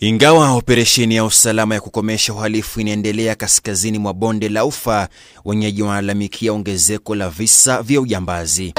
Ingawa operesheni ya usalama ya kukomesha uhalifu inaendelea kaskazini mwa bonde la Ufa, wenyeji wanalalamikia ongezeko la visa vya ujambazi.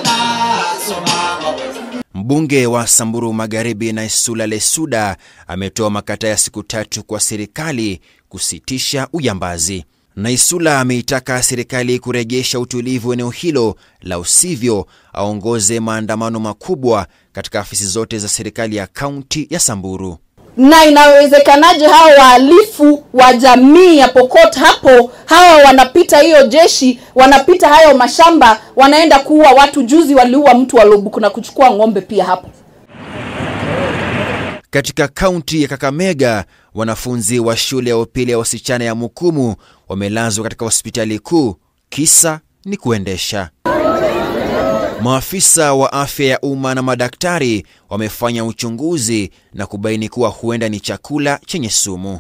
Mbunge wa Samburu Magharibi Naisula Lesuda ametoa makataa ya siku tatu kwa serikali kusitisha ujambazi. Naisula ameitaka serikali kurejesha utulivu eneo hilo, la usivyo aongoze maandamano makubwa katika afisi zote za serikali ya kaunti ya Samburu. Na inawezekanaje hawa wahalifu wa jamii ya Pokot hapo, hawa wanapita hiyo jeshi, wanapita hayo mashamba, wanaenda kuua watu? Juzi waliua mtu wa Lobuk na kuchukua ng'ombe pia hapo. Katika kaunti ya Kakamega, wanafunzi wa shule ya upili ya wasichana ya Mukumu wamelazwa katika hospitali kuu, kisa ni kuendesha. Maafisa wa afya ya umma na madaktari wamefanya uchunguzi na kubaini kuwa huenda ni chakula chenye sumu.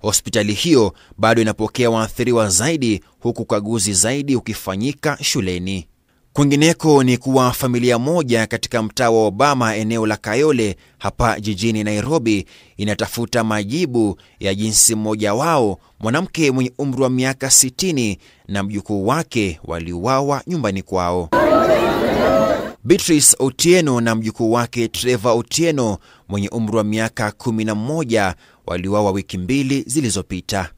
Hospitali hiyo bado inapokea waathiriwa zaidi, huku ukaguzi zaidi ukifanyika shuleni. Kwingineko ni kuwa familia moja katika mtaa wa Obama eneo la Kayole hapa jijini Nairobi inatafuta majibu ya jinsi mmoja wao, mwanamke mwenye umri wa miaka 60 na mjukuu wake waliuawa nyumbani kwao. Beatrice Otieno na mjukuu wake Trevor Otieno mwenye umri wa miaka 11 waliuawa wiki mbili zilizopita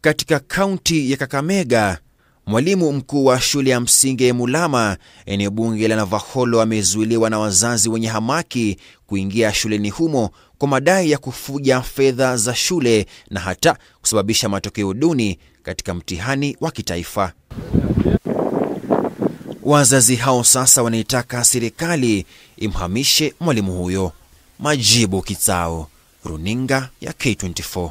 katika kaunti ya Kakamega. Mwalimu mkuu wa shule ya msingi mulama eneo bunge la Navaholo, amezuiliwa na wazazi wenye hamaki kuingia shuleni humo kwa madai ya kufuja fedha za shule na hata kusababisha matokeo duni katika mtihani wa kitaifa. Wazazi hao sasa wanaitaka serikali imhamishe mwalimu huyo. Majibu Kitsao, runinga ya K24.